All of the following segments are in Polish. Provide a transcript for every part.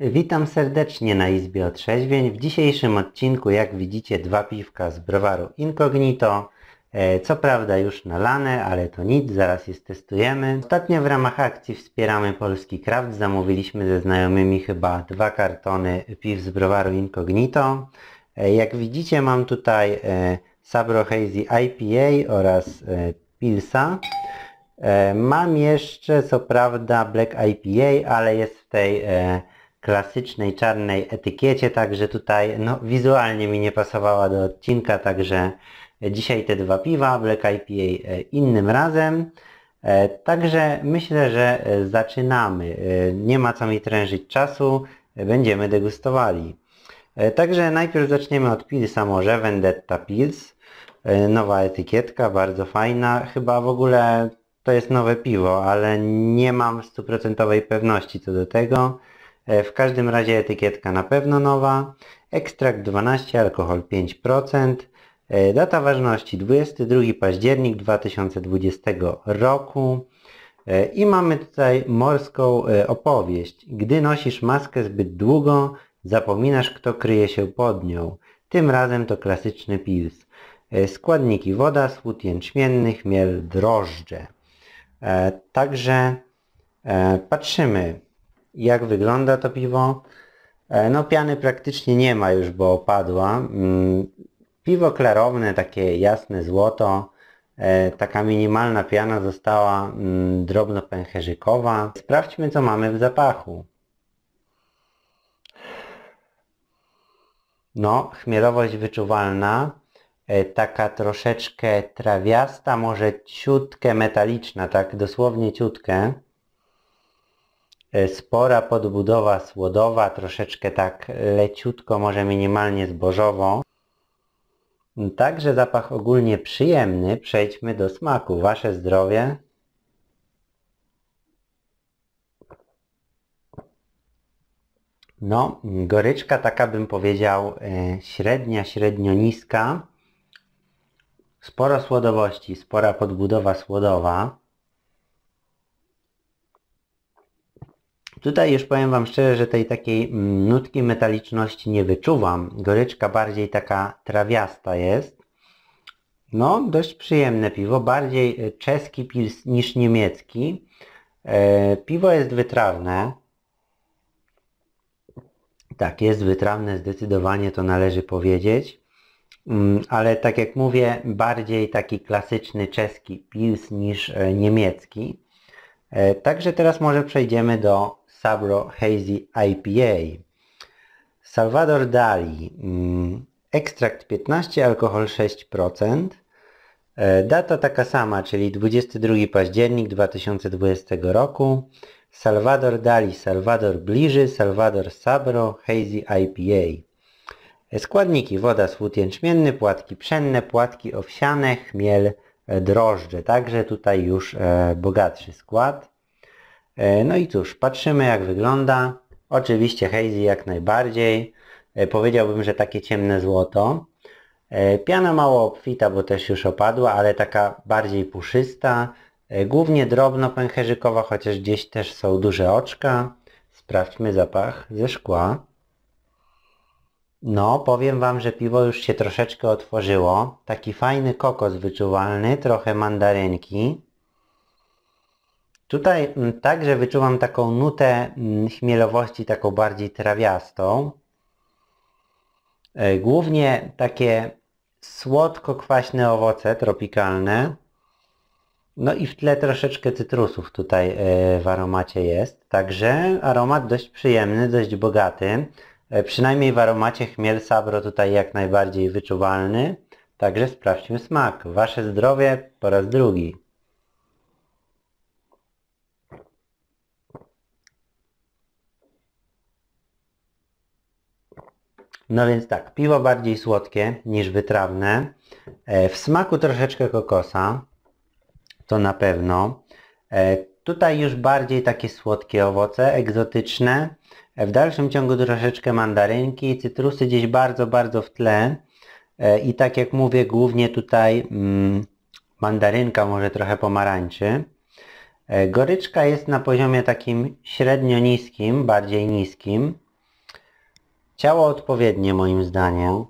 Witam serdecznie na Izbie Otrzeźwień. W dzisiejszym odcinku, jak widzicie, dwa piwka z browaru Incognito. E, co prawda już nalane, ale to nic, zaraz je testujemy. Ostatnio w ramach akcji Wspieramy Polski Kraft zamówiliśmy ze znajomymi chyba dwa kartony piw z browaru Incognito. E, jak widzicie mam tutaj e, Sabro Hazy IPA oraz Pilsa. Mam jeszcze co prawda Black IPA, ale jest w tej klasycznej czarnej etykiecie, także tutaj no, wizualnie mi nie pasowała do odcinka, także dzisiaj te dwa piwa, Black IPA e, innym razem. E, także myślę, że e, zaczynamy. Nie ma co mi trężyć czasu, będziemy degustowali. Także najpierw zaczniemy od Pilsa może, Vendetta Pils. Nowa etykietka, bardzo fajna. Chyba w ogóle to jest nowe piwo, ale nie mam stuprocentowej pewności co do tego. E, w każdym razie etykietka na pewno nowa. Ekstrakt 12, alkohol 5%. E, data ważności 22 październik 2020 roku. E, I mamy tutaj morską opowieść. Gdy nosisz maskę zbyt długo, zapominasz kto kryje się pod nią. Tym razem to klasyczny pils. Składniki woda, słód jęczmienny, chmiel, drożdże. Także patrzymy. Jak wygląda to piwo? E, no piany praktycznie nie ma już, bo opadła. Mm, piwo klarowne, takie jasne złoto. E, taka minimalna piana została mm, drobno pęcherzykowa. Sprawdźmy co mamy w zapachu. No, chmielowość wyczuwalna, e, taka troszeczkę trawiasta, może ciutkę metaliczna, tak dosłownie ciutkę. E, spora podbudowa słodowa, troszeczkę tak leciutko, może minimalnie zbożową. Także zapach ogólnie przyjemny. Przejdźmy do smaku. Wasze zdrowie. No, goryczka taka bym powiedział e, średnia, średnio niska. Sporo słodowości, spora podbudowa słodowa. Tutaj już powiem Wam szczerze, że tej takiej mm, nutki metaliczności nie wyczuwam. Goryczka bardziej taka trawiasta jest. No, dość przyjemne piwo, bardziej e, czeski pils niż niemiecki. E, piwo jest wytrawne. Tak, jest wytrawne, zdecydowanie to należy powiedzieć. Mm, ale tak jak mówię, bardziej taki klasyczny czeski pils niż e, niemiecki. E, także teraz może przejdziemy do Sabro Hazy IPA. Salvador Dali, mm, ekstrakt 15, alkohol 6%. E, data taka sama, czyli 22 październik 2020 roku. Salvador Dali, Salvador Bliży, Salvador Sabro, Hazy IPA. E, składniki woda, słód jęczmienny, płatki pszenne, płatki owsiane, chmiel, e, drożdże. Także tutaj już bogatszy skład. E, no i cóż, patrzymy jak wygląda. Oczywiście hazy jak najbardziej. E, powiedziałbym, że takie ciemne złoto. E, piana mało obfita, bo też już opadła, ale taka bardziej puszysta. Głównie drobno pęcherzykowa, chociaż gdzieś też są duże oczka. Sprawdźmy zapach ze szkła. No, powiem Wam, że piwo już się troszeczkę otworzyło. Taki fajny kokos wyczuwalny, trochę mandarynki. Tutaj mm, także wyczuwam taką nutę mm, chmielowości, taką bardziej trawiastą. E, głównie takie słodko-kwaśne owoce tropikalne. No i w tle troszeczkę cytrusów tutaj e, w aromacie jest. Także aromat dość przyjemny, dość bogaty. E, przynajmniej w aromacie chmiel sabro tutaj jak najbardziej wyczuwalny. Także sprawdźmy smak. Wasze zdrowie po raz drugi. No więc tak, piwo bardziej słodkie niż wytrawne. E, w smaku troszeczkę kokosa, to na pewno. E, tutaj już bardziej takie słodkie owoce, egzotyczne. E, w dalszym ciągu troszeczkę mandarynki, cytrusy gdzieś bardzo, bardzo w tle. I tak jak mówię, głównie tutaj mm, mandarynka, może trochę pomarańczy. Goryczka jest na poziomie takim średnio niskim, bardziej niskim. Ciało odpowiednie moim zdaniem.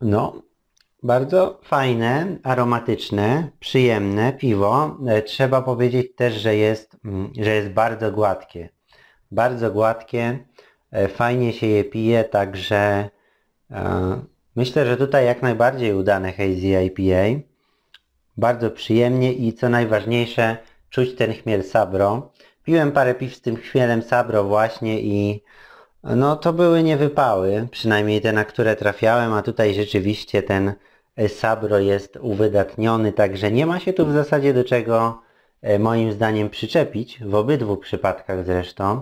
No, bardzo fajne, aromatyczne, przyjemne piwo. E, trzeba powiedzieć też, że jest, mm, że jest bardzo gładkie. Bardzo gładkie, e, fajnie się je pije, także e, myślę, że tutaj jak najbardziej udane Hazy IPA. Bardzo przyjemnie i co najważniejsze, czuć ten chmiel Sabro. Piłem parę piw z tym chmielem Sabro właśnie i no to były niewypały, przynajmniej te, na które trafiałem, a tutaj rzeczywiście ten Sabro jest uwydatniony, także nie ma się tu w zasadzie do czego e, moim zdaniem przyczepić, w obydwu przypadkach zresztą.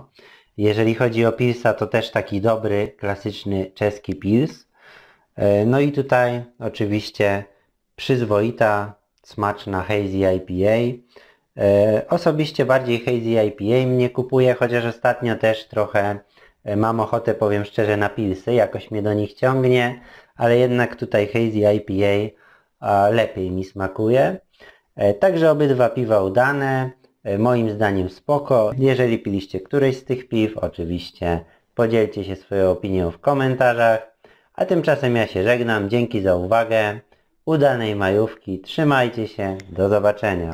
Jeżeli chodzi o Pilsa, to też taki dobry, klasyczny czeski Pils. E, no i tutaj oczywiście przyzwoita, smaczna Hazy IPA. E, osobiście bardziej Hazy IPA mnie kupuje, chociaż ostatnio też trochę E, mam ochotę, powiem szczerze, na pilsy, jakoś mnie do nich ciągnie, ale jednak tutaj Hazy IPA lepiej mi smakuje. E, także obydwa piwa udane, e, moim zdaniem spoko. Jeżeli piliście któreś z tych piw, oczywiście podzielcie się swoją opinią w komentarzach. A tymczasem ja się żegnam, dzięki za uwagę, udanej majówki, trzymajcie się, do zobaczenia.